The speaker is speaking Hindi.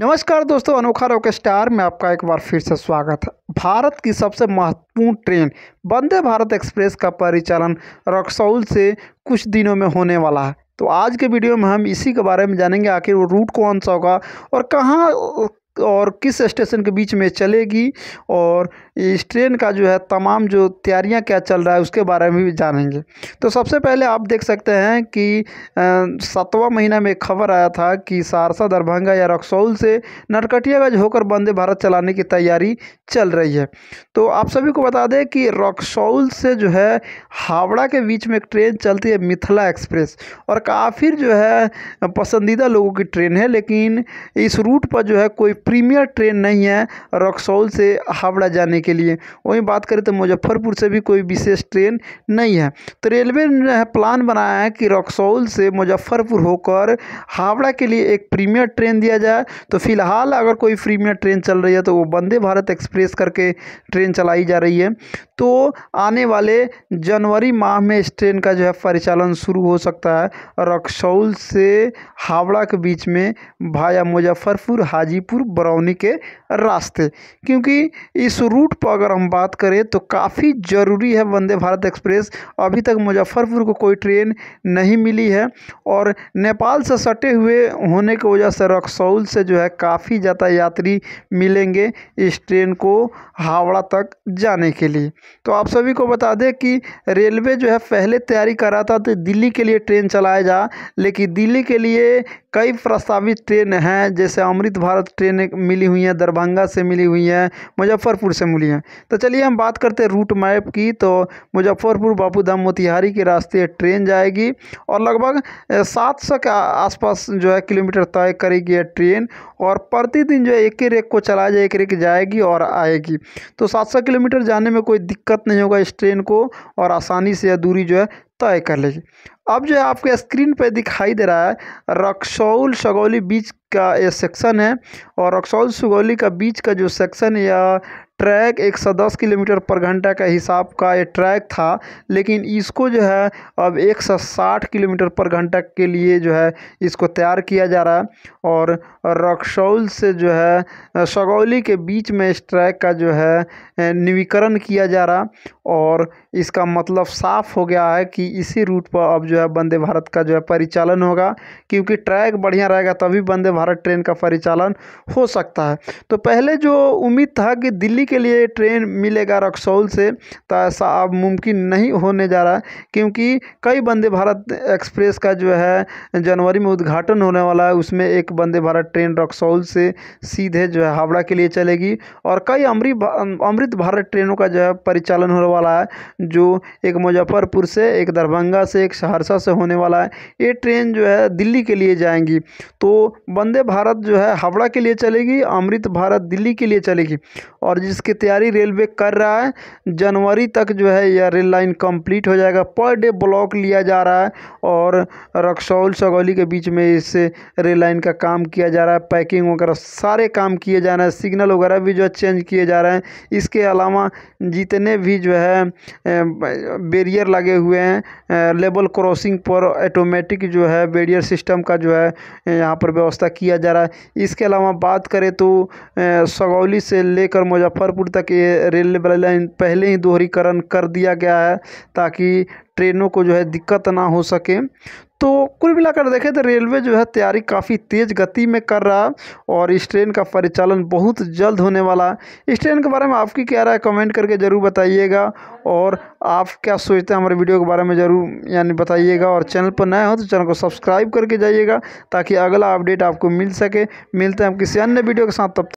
नमस्कार दोस्तों अनोखा रॉक स्टार में आपका एक बार फिर से स्वागत है भारत की सबसे महत्वपूर्ण ट्रेन वंदे भारत एक्सप्रेस का परिचालन रक्सौल से कुछ दिनों में होने वाला है तो आज के वीडियो में हम इसी के बारे में जानेंगे आखिर वो रूट कौन सा होगा और कहाँ और किस स्टेशन के बीच में चलेगी और इस ट्रेन का जो है तमाम जो तैयारियां क्या चल रहा है उसके बारे में भी जानेंगे तो सबसे पहले आप देख सकते हैं कि सातवां महीना में खबर आया था कि सहरसा दरभंगा या रक्सौल से नरकटियागंज होकर वंदे भारत चलाने की तैयारी चल रही है तो आप सभी को बता दें कि रक्सौल से जो है हावड़ा के बीच में एक ट्रेन चलती है मिथिला एक्सप्रेस और काफ़ी जो है पसंदीदा लोगों की ट्रेन है लेकिन इस रूट पर जो है कोई प्रीमियर ट्रेन नहीं है रक्सौल से हावड़ा जाने के लिए वहीं बात करें तो मुजफ्फरपुर से भी कोई विशेष ट्रेन नहीं है तो रेलवे ने प्लान बनाया है कि रक्सौल से मुजफ्फरपुर होकर हावड़ा के लिए एक प्रीमियर ट्रेन दिया जाए तो फिलहाल अगर कोई प्रीमियर ट्रेन चल रही है तो वो वंदे भारत एक्सप्रेस करके ट्रेन चलाई जा रही है तो आने वाले जनवरी माह में इस ट्रेन का जो है परिचालन शुरू हो सकता है रक्सौल से हावड़ा के बीच में भाया मुजफ्फरपुर हाजीपुर बरौनी के रास्ते क्योंकि इस रूट पर अगर हम बात करें तो काफ़ी ज़रूरी है वंदे भारत एक्सप्रेस अभी तक मुजफ्फ़रपुर को कोई ट्रेन नहीं मिली है और नेपाल से सटे हुए होने की वजह से रक्सौल से जो है काफ़ी ज़्यादा यात्री मिलेंगे इस ट्रेन को हावड़ा तक जाने के लिए तो आप सभी को बता दें कि रेलवे जो है पहले तैयारी कर रहा था तो दिल्ली के लिए ट्रेन चलाया जा लेकिन दिल्ली के लिए कई प्रस्तावित ट्रेन हैं जैसे अमृत भारत ट्रेन मिली हुई हैं दरभंगा से मिली हुई हैं मुजफ्फरपुर से मिली हैं तो चलिए हम बात करते हैं रूट मैप की तो मुजफ्फरपुर बापू धाम मोतिहारी के रास्ते ट्रेन जाएगी और लगभग सात सौ के आसपास जो है किलोमीटर तय करेगी यह ट्रेन और प्रतिदिन जो है एक ही रेक को चला जाए एक रेक जाएगी और आएगी तो सात सौ किलोमीटर जाने में कोई दिक्कत नहीं होगा इस ट्रेन को और आसानी से यह दूरी जो है तय कर लीजिए अब जो है आपके स्क्रीन पर दिखाई दे रहा है रक्सौल सगौली बीच का ये सेक्शन है और रक्सौल सगौली का बीच का जो सेक्शन या ट्रैक 110 किलोमीटर पर घंटा का हिसाब का ये ट्रैक था लेकिन इसको जो है अब 160 किलोमीटर पर घंटा के लिए जो है इसको तैयार किया जा रहा है और रक्सौल से जो है सगौली के बीच में इस ट्रैक का जो है नवीकरण किया जा रहा और इसका मतलब साफ हो गया है कि इसी रूट पर अब जो है वंदे भारत का जो है परिचालन होगा क्योंकि ट्रैक बढ़िया रहेगा तभी वंदे भारत ट्रेन का परिचालन हो सकता है तो पहले जो उम्मीद था कि दिल्ली के लिए ट्रेन मिलेगा रक्सौल से तो ऐसा अब मुमकिन नहीं होने जा रहा है क्योंकि कई वंदे भारत एक्सप्रेस का जो है जनवरी में उद्घाटन होने वाला है उसमें एक वंदे भारत ट्रेन रक्सौल से सीधे जो है हावड़ा के लिए चलेगी और कई अमृत अमृत भारत ट्रेनों का जो है परिचालन होने वाला है जो एक मुजफ्फरपुर से एक दरभंगा से एक सहरसा से होने वाला है ये ट्रेन जो है दिल्ली के लिए जाएंगी तो वंदे भारत जो है हावड़ा के लिए चलेगी अमृत भारत दिल्ली के लिए चलेगी और जिस इसकी तैयारी रेलवे कर रहा है जनवरी तक जो है यह रेल लाइन कंप्लीट हो जाएगा पर डे ब्लॉक लिया जा रहा है और रक्सौल सगौली के बीच में इस रेल लाइन का काम किया जा रहा है पैकिंग वगैरह सारे काम किए जा रहे हैं सिग्नल वगैरह भी जो है चेंज किए जा रहे हैं इसके अलावा जितने भी जो है बैरियर लगे हुए हैं लेबल क्रॉसिंग पर ऑटोमेटिक जो है बैरियर सिस्टम का जो है यहाँ पर व्यवस्था किया जा रहा है इसके अलावा बात करें तो सगौली से लेकर मुजफ्फर जौहरपुर तक ये रेलवे लाइन पहले ही दोहरीकरण कर दिया गया है ताकि ट्रेनों को जो है दिक्कत ना हो सके तो कुल मिलाकर देखें तो रेलवे जो है तैयारी काफ़ी तेज़ गति में कर रहा और इस ट्रेन का परिचालन बहुत जल्द होने वाला है इस ट्रेन के बारे में आपकी क्या राय कमेंट करके ज़रूर बताइएगा और आप क्या सोचते हैं हमारे वीडियो के बारे में ज़रूर यानी बताइएगा और चैनल पर नए हो तो चैनल को सब्सक्राइब करके जाइएगा ताकि अगला अपडेट आपको मिल सके मिलते हैं हम किसी अन्य वीडियो के साथ तब